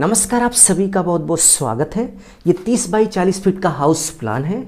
नमस्कार आप सभी का बहुत बहुत स्वागत है ये 30 बाई 40 फीट का हाउस प्लान है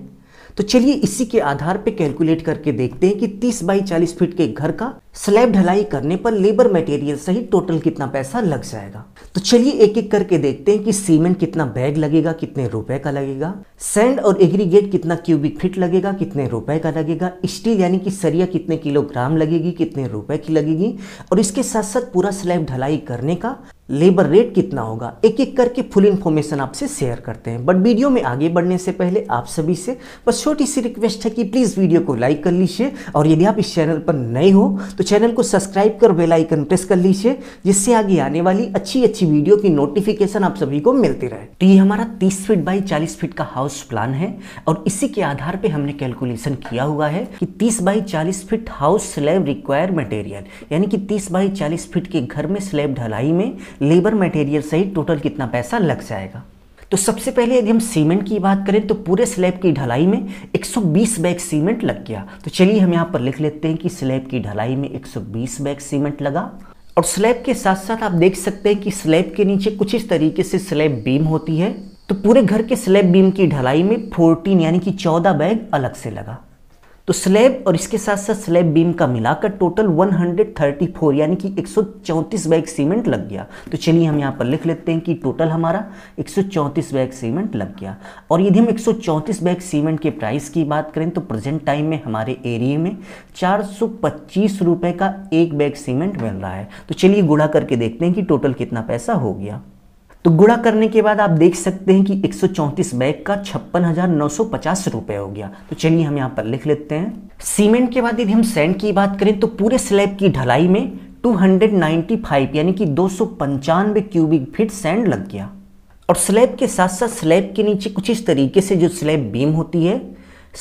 तो चलिए इसी के आधार पे कैलकुलेट करके देखते हैं कि 30 बाई 40 फीट के घर का स्लैब ढलाई करने पर लेबर मटेरियल सहित टोटल कितना पैसा लग जाएगा तो चलिए एक एक करके देखते हैं कि सीमेंट कितना बैग लगेगा कितने रुपए का लगेगा सैंड और एग्रीगेट कितना क्यूबिक फीट लगेगा कितने रुपए का लगेगा स्टील यानी कि सरिया कितने किलोग्राम लगेगी कितने रुपए की लगेगी और इसके साथ साथ पूरा स्लैब ढलाई करने का लेबर रेट कितना होगा एक एक करके फुल इन्फॉर्मेशन आपसे शेयर करते हैं बट वीडियो में आगे बढ़ने से पहले आप सभी से बस छोटी सी रिक्वेस्ट है कि प्लीज़ वीडियो को लाइक कर लीजिए और यदि आप इस चैनल पर नए हो तो चैनल को सब्सक्राइब कर बेल आइकन प्रेस कर लीजिए जिससे आगे आने वाली अच्छी अच्छी वीडियो की नोटिफिकेशन आप सभी को मिलती रहे तो ये हमारा तीस फीट बाई चालीस फीट का हाउस प्लान है और इसी के आधार पर हमने कैलकुलेशन किया हुआ है कि तीस बाई चालीस feet house slab require material यानी कि तीस बाई चालीस फिट के घर में स्लैब ढलाई में लेबर मटेरियल सहित टोटल कितना पैसा लग जाएगा तो सबसे पहले यदि हम सीमेंट की बात करें तो पूरे स्लैब की ढलाई में 120 बैग सीमेंट लग गया तो चलिए हम यहाँ पर लिख लेते हैं कि स्लैब की ढलाई में 120 बैग सीमेंट लगा और स्लैब के साथ साथ आप देख सकते हैं कि स्लैब के नीचे कुछ इस तरीके से स्लैब बीम होती है तो पूरे घर के स्लैब बीम की ढलाई में 14 यानी कि 14 बैग अलग से लगा तो स्लैब और इसके साथ साथ स्लैब बीम का मिलाकर टोटल 134 यानी कि 134 बैग सीमेंट लग गया तो चलिए हम यहाँ पर लिख लेते हैं कि टोटल हमारा 134 बैग सीमेंट लग गया और यदि हम 134 बैग सीमेंट के प्राइस की बात करें तो प्रेजेंट टाइम में हमारे एरिए में चार रुपए का एक बैग सीमेंट मिल रहा है तो चलिए गुड़ा करके देखते हैं कि टोटल कितना पैसा हो गया तो गुणा करने के बाद आप देख सकते हैं कि एक बैग का छप्पन रुपए हो गया तो चलिए हम यहाँ पर लिख लेते हैं सीमेंट के बाद यदि हम सैंड की बात करें तो पूरे स्लैब की ढलाई में 295 यानी कि दो क्यूबिक फीट सैंड लग गया और स्लैब के साथ साथ स्लैब के नीचे कुछ इस तरीके से जो स्लैब बीम होती है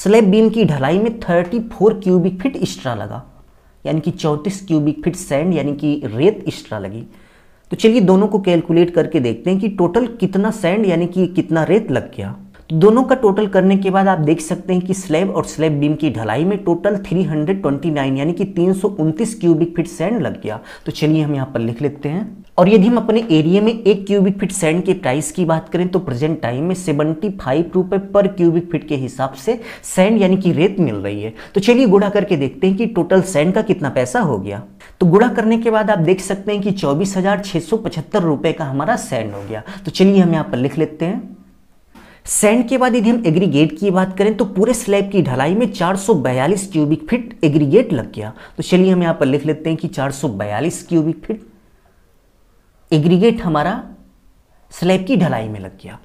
स्लैब बीम की ढलाई में थर्टी क्यूबिक फिट एक्स्ट्रा लगा यानी कि चौंतीस क्यूबिक फिट सैंड यानी कि रेत एक्स्ट्रा लगी तो चलिए दोनों को कैलकुलेट करके देखते हैं कि टोटल कितना सैंड यानी कि कितना रेत लग गया तो दोनों का टोटल करने के बाद आप देख सकते हैं कि स्लैब और स्लैब बीम की ढलाई में टोटल 329 यानी कि तीन क्यूबिक फीट सैंड लग गया तो चलिए हम यहाँ पर लिख लेते हैं और यदि हम अपने एरिया में एक क्यूबिक फीट सैंड के प्राइस की बात करें तो प्रेजेंट टाइम में सेवेंटी फाइव रुपए पर क्यूबिक फीट के हिसाब से सैंड यानी कि रेत मिल रही है तो चलिए गुड़ा करके देखते हैं कि टोटल सैंड का कितना पैसा हो गया तो गुणा करने के बाद आप देख सकते हैं कि चौबीस हजार छह सौ पचहत्तर रुपए का हमारा सेंड हो गया तो चलिए हम यहां पर लिख लेते हैं सेंड के बाद यदि हम एग्रीगेट की बात करें तो पूरे स्लैब की ढलाई में 442 क्यूबिक फीट एग्रीगेट लग गया तो चलिए हम यहां पर लिख लेते हैं कि 442 क्यूबिक फीट एग्रीगेट हमारा स्लैब की ढलाई में लग गया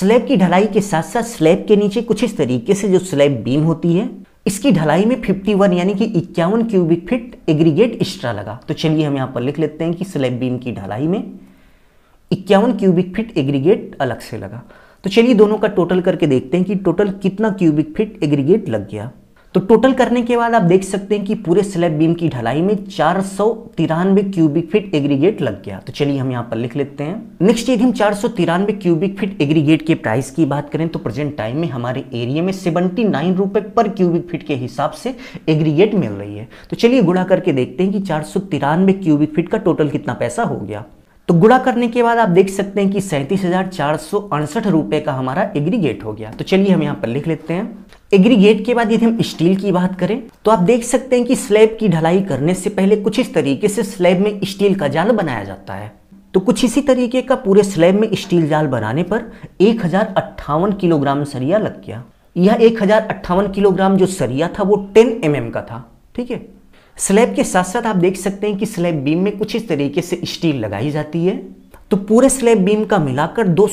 स्लैब की ढलाई के साथ साथ स्लैब के नीचे कुछ इस तरीके से जो स्लैब बीम होती है इसकी ढलाई में 51 यानी कि इक्यावन क्यूबिक फिट एग्रीगेट एक्स्ट्रा लगा तो चलिए हम यहां पर लिख लेते हैं कि स्लैब बीम की ढलाई में इक्यावन क्यूबिक फिट एग्रीगेट अलग से लगा तो चलिए दोनों का टोटल करके देखते हैं कि टोटल कितना क्यूबिक फिट एग्रीगेट लग गया तो टोटल करने के बाद आप देख सकते हैं कि पूरे स्लैब बीम की ढलाई में चार क्यूबिक फीट एग्रीगेट लग गया तो चलिए हम यहाँ पर लिख लेते हैं नेक्स्ट यदि हम चार क्यूबिक फीट एग्रीगेट के प्राइस की बात करें तो प्रेजेंट टाइम में हमारे एरिया में सेवेंटी नाइन रुपए पर क्यूबिक फीट के हिसाब से एग्रीगेट मिल रही है तो चलिए गुणा करके देखते हैं कि चार क्यूबिक फीट का टोटल कितना पैसा हो गया तो गुड़ा करने के बाद आप देख सकते हैं कि सैंतीस रुपए का हमारा एग्रीगेट हो गया तो चलिए हम यहाँ पर लिख लेते हैं एग्रीगेट के बाद यदि हम स्टील की बात करें तो आप देख सकते हैं कि स्लैब की ढलाई करने से पहले कुछ इस तरीके से स्लैब में स्टील का जाल बनाया जाता है तो कुछ इसी तरीके का पूरे स्लैब में स्टील जाल बनाने पर एक किलोग्राम सरिया लग गया यह एक किलोग्राम जो सरिया था वो टेन एम एम का था ठीक है स्लैब के साथ साथ आप देख सकते हैं कि स्लैब बीम में कुछ इस तरीके से स्टील लगाई जाती है तो पूरे स्लैब बीम का मिलाकर दो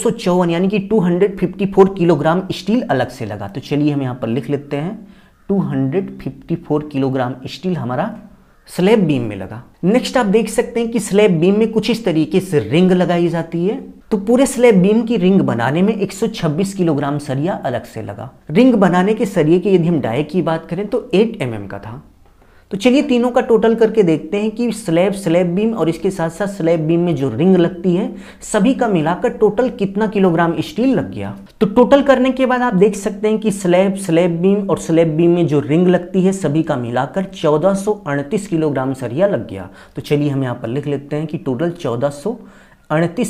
यानी कि 254 किलोग्राम स्टील अलग से लगा तो चलिए हम यहाँ पर लिख लेते हैं 254 किलोग्राम स्टील हमारा स्लैब बीम में लगा नेक्स्ट आप देख सकते हैं कि स्लैब बीम में कुछ इस तरीके से रिंग लगाई जाती है तो पूरे स्लैब बीम की रिंग बनाने में 126 किलोग्राम सरिया अलग से लगा रिंग बनाने के सरिये की यदि हम डाय की बात करें तो 8 एम mm का था तो चलिए तीनों का टोटल करके देखते हैं कि स्लैब स्लैब बीम और इसके साथ साथ स्लैब बीम में जो रिंग लगती है सभी का मिलाकर टोटल कितना किलोग्राम स्टील लग गया तो टोटल करने के बाद आप देख सकते हैं कि स्लैब स्लैब बीम और स्लैब बीम में जो रिंग लगती है सभी का मिलाकर चौदह किलोग्राम सरिया लग गया तो चलिए हम यहाँ पर लिख लेते हैं कि टोटल चौदह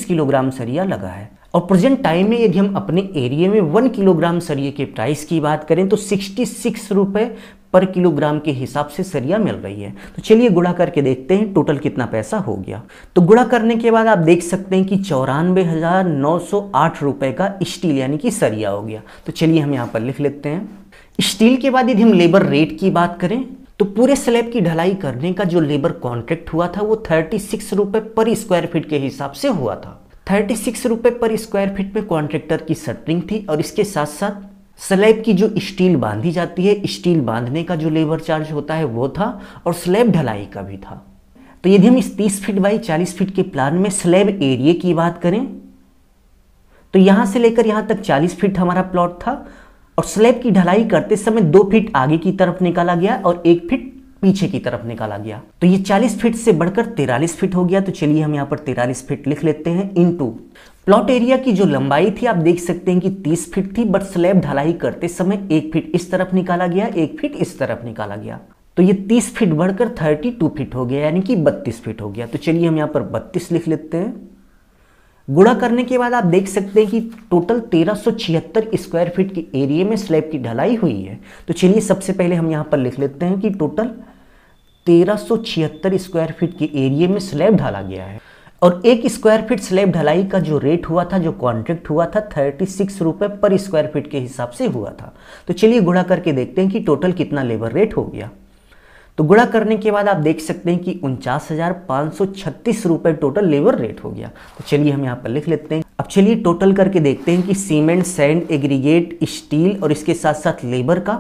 किलोग्राम सरिया लगा है और प्रेजेंट टाइम में यदि हम अपने एरिया में वन किलोग्राम सरिये के प्राइस की बात करें तो सिक्सटी सिक्स रुपये पर किलोग्राम के हिसाब से सरिया मिल रही है तो चलिए गुड़ा करके देखते हैं टोटल कितना पैसा हो गया तो गुड़ा करने के बाद आप देख सकते हैं कि चौरानवे हज़ार नौ सौ आठ रुपये का स्टील यानी कि सरिया हो गया तो चलिए हम यहाँ पर लिख लेते हैं स्टील के बाद यदि हम लेबर रेट की बात करें तो पूरे स्लैब की ढलाई करने का जो लेबर कॉन्ट्रैक्ट हुआ था वो थर्टी सिक्स रुपये पर स्क्वायर फीट के हिसाब से हुआ था थर्टी सिक्स रुपये पर स्क्वायर फीट में कॉन्ट्रैक्टर की सटरिंग थी और इसके साथ साथ स्लैब की जो स्टील बांधी जाती है स्टील बांधने का जो लेबर चार्ज होता है वो था और स्लैब ढलाई का भी था तो यदि हम इस तीस फीट बाई चालीस फीट के प्लान में स्लैब एरिए की बात करें तो यहां से लेकर यहां तक चालीस फीट हमारा प्लॉट था और स्लैब की ढलाई करते समय दो फीट आगे की तरफ निकाला गया और एक फीट पीछे की तरफ निकाला गया तो ये 40 फीट से बढ़कर 43 फीट हो गया तो चलिए हम यहाँ पर 43 फीट लिख लेते हैं इनटू प्लॉट एरिया की जो लंबाई थी आप देख सकते हैं कि 30 फीट थी बट स्लैब ढलाई करते समय एक फीट इस तरफ निकाला गया एक फीट इस तरफ निकाला गया तो ये 30 फीट बढ़कर 32 फीट हो गया यानी कि 32 फीट हो गया तो चलिए हम यहाँ पर 32 लिख लेते हैं गुणा करने के बाद आप देख सकते हैं कि टोटल तेरह स्क्वायर फीट के एरिए में स्लैब की ढलाई हुई है तो चलिए सबसे पहले हम यहाँ पर लिख लेते हैं कि टोटल तेरह स्क्वायर फीट के एरिए में स्लैब ढाला गया है और एक स्क्वायर फीट स्लैब ढलाई का जो रेट हुआ था जो कॉन्ट्रैक्ट हुआ था थर्टी सिक्स रुपये पर स्क्वायर फीट के हिसाब से हुआ था तो चलिए गुणा करके देखते हैं कि टोटल कितना लेबर रेट हो गया तो गुणा करने के बाद आप देख सकते हैं कि उनचास हज़ार सौ छत्तीस टोटल लेबर रेट हो गया तो चलिए हम यहाँ पर लिख लेते हैं अब चलिए टोटल करके देखते हैं कि सीमेंट सैंड एग्रीगेट स्टील और इसके साथ साथ लेबर का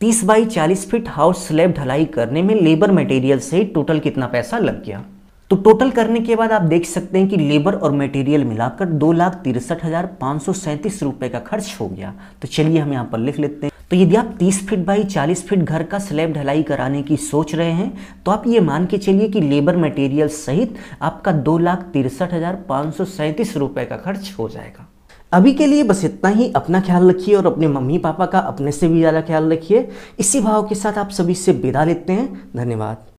तीस बाई चालीस फीट हाउस स्लैब ढलाई करने में लेबर मटेरियल से टोटल कितना पैसा लग गया तो टोटल करने के बाद आप देख सकते हैं कि लेबर और मटेरियल मिलाकर दो लाख तिरसठ हज़ार पांच सौ सैंतीस रुपए का खर्च हो गया तो चलिए हम यहाँ पर लिख लेते हैं तो यदि आप 30 फीट बाई 40 फीट घर का स्लैब ढलाई कराने की सोच रहे हैं तो आप ये मान के चलिए कि लेबर मटेरियल सहित आपका दो लाख तिरसठ हज़ार पाँच सौ सैंतीस रुपये का खर्च हो जाएगा अभी के लिए बस इतना ही अपना ख्याल रखिए और अपने मम्मी पापा का अपने से भी ज़्यादा ख्याल रखिए इसी भाव के साथ आप सभी से विदा लेते हैं धन्यवाद